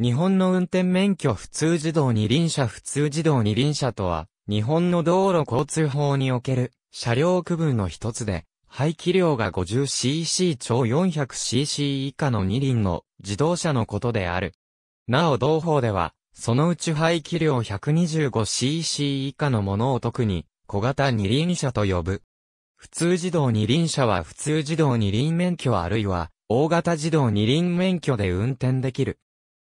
日本の運転免許普通自動二輪車普通自動二輪車とは、日本の道路交通法における車両区分の一つで、排気量が 50cc 超 400cc 以下の二輪の自動車のことである。なお同法では、そのうち排気量 125cc 以下のものを特に小型二輪車と呼ぶ。普通自動二輪車は普通自動二輪免許あるいは大型自動二輪免許で運転できる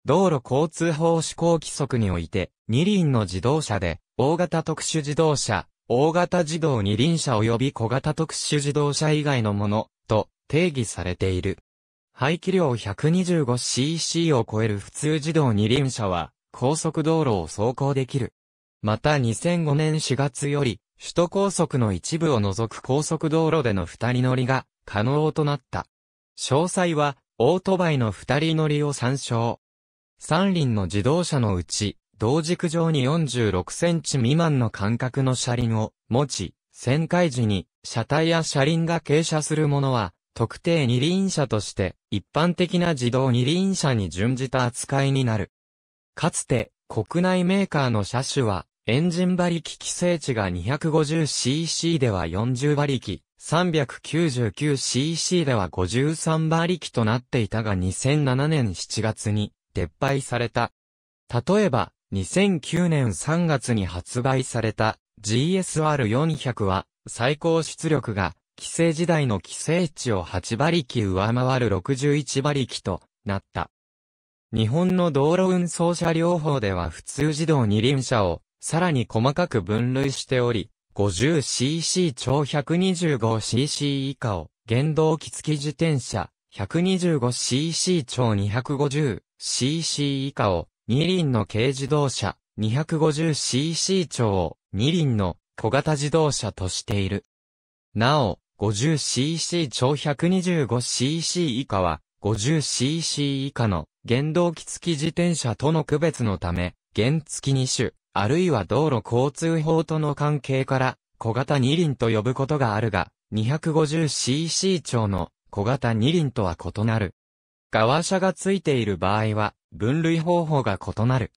道路交通法施行規則において、二輪の自動車で、大型特殊自動車、大型自動二輪車及び小型特殊自動車以外のもの、と定義されている。排気量 125cc を超える普通自動二輪車は、高速道路を走行できる。また2005年4月より、首都高速の一部を除く高速道路での二人乗りが可能となった。詳細は、オートバイの二人乗りを参照。三輪の自動車のうち、同軸上に46センチ未満の間隔の車輪を持ち、旋回時に車体や車輪が傾斜するものは、特定二輪車として、一般的な自動二輪車に準じた扱いになる。かつて、国内メーカーの車種は、エンジン馬力規制値が 250cc では40馬力、399cc では53馬力となっていたが2007年7月に、撤廃された。例えば、2009年3月に発売された GSR400 は最高出力が規制時代の規制値を8馬力上回る61馬力となった。日本の道路運送車両法では普通自動二輪車をさらに細かく分類しており、50cc 超 125cc 以下を原動機付き自転車、125cc 超2 5 0 250cc 以下を二輪の軽自動車 250cc 超を二輪の小型自動車としている。なお、50cc 超 125cc 以下は 50cc 以下の原動機付き自転車との区別のため、原付き2種、あるいは道路交通法との関係から小型二輪と呼ぶことがあるが、250cc 超の小型二輪とは異なる。側車がついている場合は、分類方法が異なる。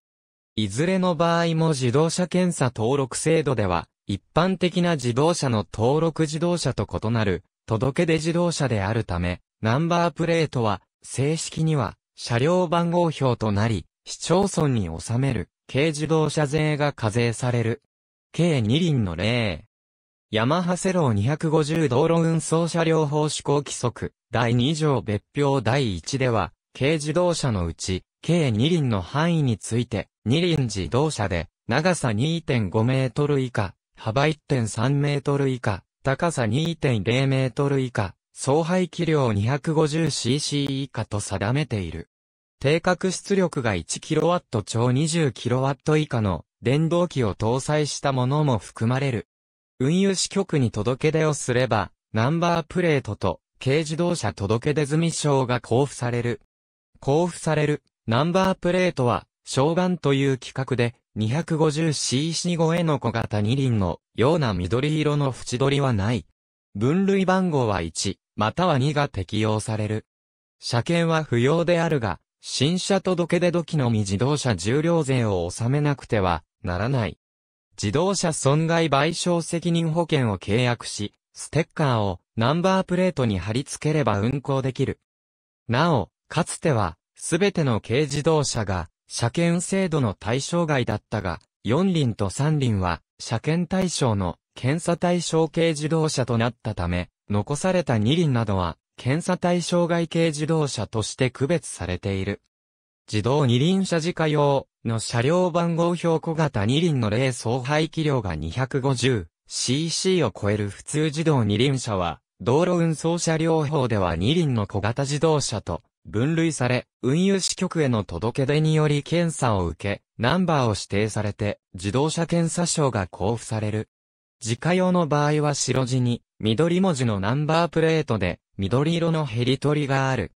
いずれの場合も自動車検査登録制度では、一般的な自動車の登録自動車と異なる、届け出自動車であるため、ナンバープレートは、正式には、車両番号表となり、市町村に納める、軽自動車税が課税される。計2輪の例。ヤマハセロー250道路運送車両法施行規則、第2条別表第1では、軽自動車のうち、計二輪の範囲について、二輪自動車で、長さ2.5メートル以下、幅1.3メートル以下、高さ2.0メートル以下、総排気量 250cc 以下と定めている。定格出力が 1kW 超 20kW 以下の電動機を搭載したものも含まれる。運輸支局に届け出をすれば、ナンバープレートと軽自動車届出済証が交付される。交付されるナンバープレートは、小眼という規格で 250cc 超えの小型二輪のような緑色の縁取りはない。分類番号は1、または2が適用される。車検は不要であるが、新車届出時のみ自動車重量税を納めなくてはならない。自動車損害賠償責任保険を契約し、ステッカーをナンバープレートに貼り付ければ運行できる。なお、かつては、すべての軽自動車が、車検制度の対象外だったが、4輪と3輪は、車検対象の検査対象軽自動車となったため、残された2輪などは、検査対象外軽自動車として区別されている。自動二輪車自家用の車両番号表小型二輪の冷総排気量が 250cc を超える普通自動二輪車は、道路運送車両法では二輪の小型自動車と分類され、運輸支局への届け出により検査を受け、ナンバーを指定されて自動車検査証が交付される。自家用の場合は白地に緑文字のナンバープレートで緑色のヘリ取りがある。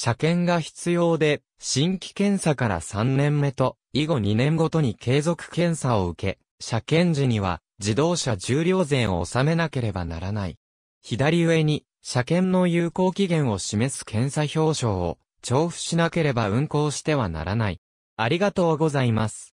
車検が必要で、新規検査から3年目と、以後2年ごとに継続検査を受け、車検時には、自動車重量税を納めなければならない。左上に、車検の有効期限を示す検査表彰を、調布しなければ運行してはならない。ありがとうございます。